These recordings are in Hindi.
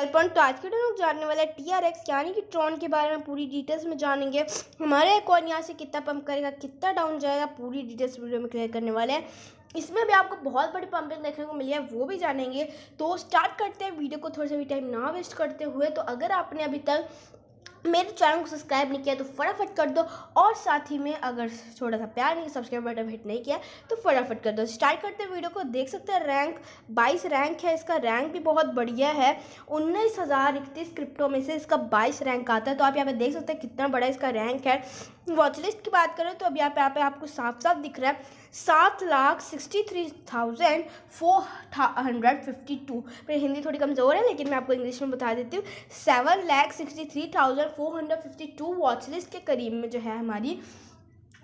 वेलकम तो आज के डेट हम जानने वाला है टी आर एक्स यानी कि ट्रॉन के बारे में पूरी डिटेल्स में जानेंगे हमारे कौन यहाँ से कितना पंप करेगा कितना डाउन जाएगा पूरी डिटेल्स वीडियो में क्लियर करने वाले हैं इसमें भी आपको बहुत बड़ी पंपिंग देखने को मिली है वो भी जानेंगे तो स्टार्ट करते हैं वीडियो को थोड़ा सा भी टाइम ना वेस्ट करते हुए तो अगर आपने अभी तक मेरे चैनल को सब्सक्राइब नहीं किया तो फटाफट कर दो और साथ ही में अगर थोड़ा सा प्यार नहीं सब्सक्राइब बटन हिट नहीं किया तो फटाफट कर दो स्टार्ट करते हैं वीडियो को देख सकते हैं रैंक बाईस रैंक है इसका रैंक भी बहुत बढ़िया है उन्नीस हज़ार इकतीस क्रिप्टो में से इसका बाईस रैंक आता है तो आप यहाँ पे देख सकते हैं कितना बड़ा इसका रैंक है वॉचलिस्ट की बात करें तो अब यहाँ पे यहाँ पे आपको साफ साफ दिख रहा है सात lakh sixty three thousand four hundred fifty two मेरी हिंदी थोड़ी कमज़ोर है लेकिन मैं आपको इंग्लिश में बता देती हूँ seven lakh sixty three thousand 452 watchlist के करीब में जो है हमारी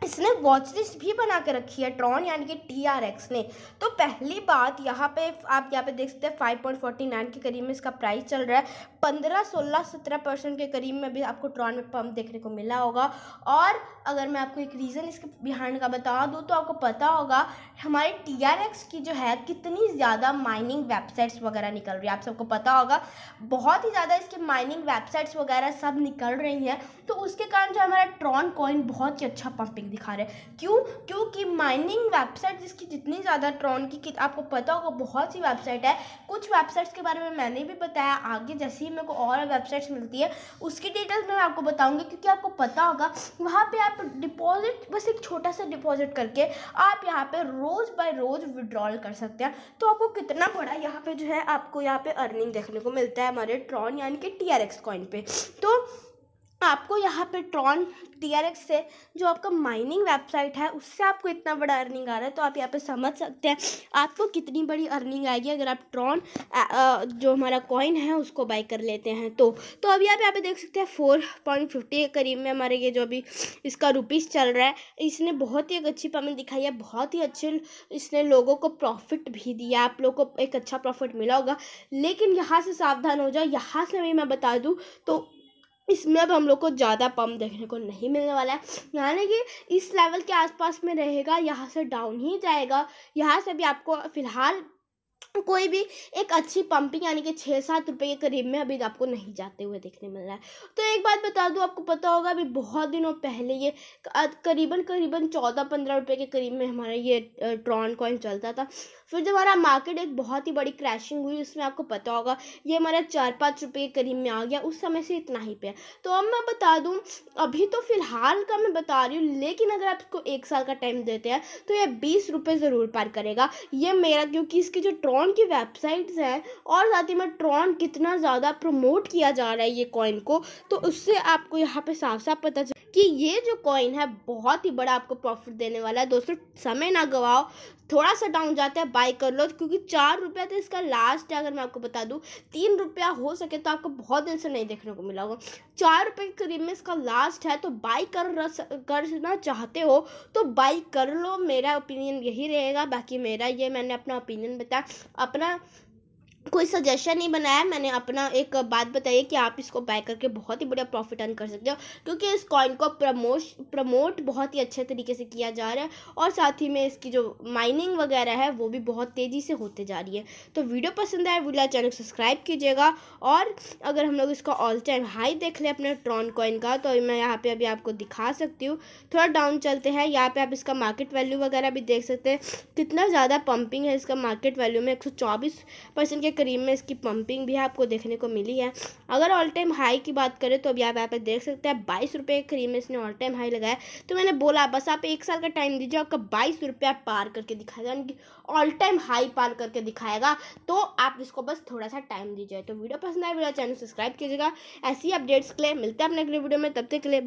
इसने वॉच लिस्ट भी बना के रखी है ट्रॉन यानी कि टी आर एक्स ने तो पहली बात यहाँ पे आप यहाँ पे देख सकते हैं फाइव पॉइंट फोर्टी नाइन के करीब में इसका प्राइस चल रहा है पंद्रह सोलह सत्रह परसेंट के करीब में भी आपको ट्रॉन में पंप देखने को मिला होगा और अगर मैं आपको एक रीज़न इसके बिहाइंड का बता दूँ तो आपको पता होगा हमारे टी आर एक्स की जो है कितनी ज़्यादा माइनिंग वेबसाइट्स वगैरह निकल रही है आप सबको पता होगा बहुत ही ज़्यादा इसके माइनिंग वेबसाइट्स वगैरह सब निकल रही हैं तो उसके कारण जो हमारा ट्रॉन कॉइन बहुत ही अच्छा पम्पिंग ट्रैफिक दिखा रहे हैं क्यों क्योंकि माइनिंग वेबसाइट जिसकी जितनी ज़्यादा ट्रॉन की कि आपको पता होगा बहुत सी वेबसाइट है कुछ वेबसाइट्स के बारे में मैंने भी बताया आगे जैसे ही मेरे को और वेबसाइट्स मिलती है उसकी डिटेल्स मैं आपको बताऊँगी क्योंकि आपको पता होगा वहाँ पर आप डिपॉजिट बस एक छोटा सा डिपॉजिट करके आप यहाँ पर रोज़ बाय रोज़ विड्रॉल कर सकते हैं तो आपको कितना बड़ा यहाँ पर जो है आपको यहाँ पर अर्निंग देखने को मिलता है हमारे ट्रॉन यानी कि टी आर एक्स कॉइन पर तो आपको यहाँ पे ट्रॉन टी आर एक्स से जो आपका माइनिंग वेबसाइट है उससे आपको इतना बड़ा अर्निंग आ रहा है तो आप यहाँ पे समझ सकते हैं आपको कितनी बड़ी अर्निंग आएगी अगर आप ट्रॉन जो हमारा कॉइन है उसको बाई कर लेते हैं तो तो अभी आप यहाँ पे देख सकते हैं फोर पॉइंट फिफ्टी के करीब में हमारे ये जो अभी इसका रुपीज़ चल रहा है इसने बहुत ही एक अच्छी पेमेंट दिखाई है बहुत ही अच्छे इसने लोगों को प्रॉफिट भी दिया आप लोगों को एक अच्छा प्रॉफिट मिला होगा लेकिन यहाँ से सावधान हो जाओ यहाँ से भी मैं बता दूँ तो इसमें अब हम लोग को ज़्यादा पम्प देखने को नहीं मिलने वाला है यानी कि इस लेवल के आसपास में रहेगा यहाँ से डाउन ही जाएगा यहाँ से भी आपको फ़िलहाल कोई भी एक अच्छी पंपिंग यानी कि छः सात रुपये के करीब में अभी आपको नहीं जाते हुए देखने मिल रहा है तो एक बात बता दूँ आपको पता होगा अभी बहुत दिनों पहले ये करीबन करीबन चौदह पंद्रह रुपये के करीब में हमारा ये ट्रॉन कॉइन चलता था फिर जब हमारा मार्केट एक बहुत ही बड़ी क्रैशिंग हुई उसमें आपको पता होगा ये हमारा चार पाँच रुपये के करीब में आ गया उस समय से इतना ही पे तो अब मैं बता दूँ अभी तो फ़िलहाल का मैं बता रही हूँ लेकिन अगर आप इसको एक साल का टाइम देते हैं तो ये बीस रुपये ज़रूर पार करेगा ये मेरा क्योंकि इसकी जो ट्रॉन ट्रॉन की वेबसाइट्स हैं और साथ ही में ट्रॉन कितना ज़्यादा प्रमोट किया जा रहा है ये कॉइन को तो उससे आपको यहाँ पे साफ साफ पता चल कि ये जो कॉइन है बहुत ही बड़ा आपको प्रॉफिट देने वाला है दोस्तों समय ना गवाओ थोड़ा सा डाउन जाता है बाय कर लो क्योंकि चार रुपया तो इसका लास्ट है अगर मैं आपको बता दूँ तीन रुपया हो सके तो आपको बहुत दिन से नहीं देखने को मिला होगा चार रुपये के करीब में इसका लास्ट है तो बाई कर करना चाहते हो तो बाई कर लो मेरा ओपिनियन यही रहेगा बाकी मेरा ये मैंने अपना ओपिनियन बताया अपना कोई सजेशन नहीं बनाया मैंने अपना एक बात बताई कि आप इसको बाय करके बहुत ही बढ़िया प्रॉफिट अर्न कर सकते हो क्योंकि इस कॉइन को प्रमोश प्रमोट बहुत ही अच्छे तरीके से किया जा रहा है और साथ ही में इसकी जो माइनिंग वगैरह है वो भी बहुत तेज़ी से होते जा रही है तो वीडियो पसंद आए वीडियो चैनल सब्सक्राइब कीजिएगा और अगर हम लोग इसका ऑल टाइम हाई देख लें अपने ट्रॉन कॉइन का तो मैं यहाँ पर अभी आपको दिखा सकती हूँ थोड़ा डाउन चलते हैं यहाँ पर आप इसका मार्केट वैल्यू वगैरह भी देख सकते हैं कितना ज़्यादा पंपिंग है इसका मार्केट वैल्यू में एक के करीब में इसकी पंपिंग भी आपको देखने को मिली है अगर ऑल टाइम हाई की बात करें तो अभी आप यहाँ पर देख सकते हैं बाईस रुपये के करीब में इसने ऑल टाइम हाई लगाया तो मैंने बोला बस आप एक साल का टाइम दीजिए आपका बाईस रुपया पार करके दिखाएगा यानी कि ऑल टाइम हाई पार करके दिखाएगा तो आप इसको बस थोड़ा सा टाइम दीजिए तो वीडियो पसंद आए वीडियो चैनल सब्सक्राइब कीजिएगा ऐसी अपडेट्स के लिए मिलते हैं अपने अगले वीडियो में तब तक के लिए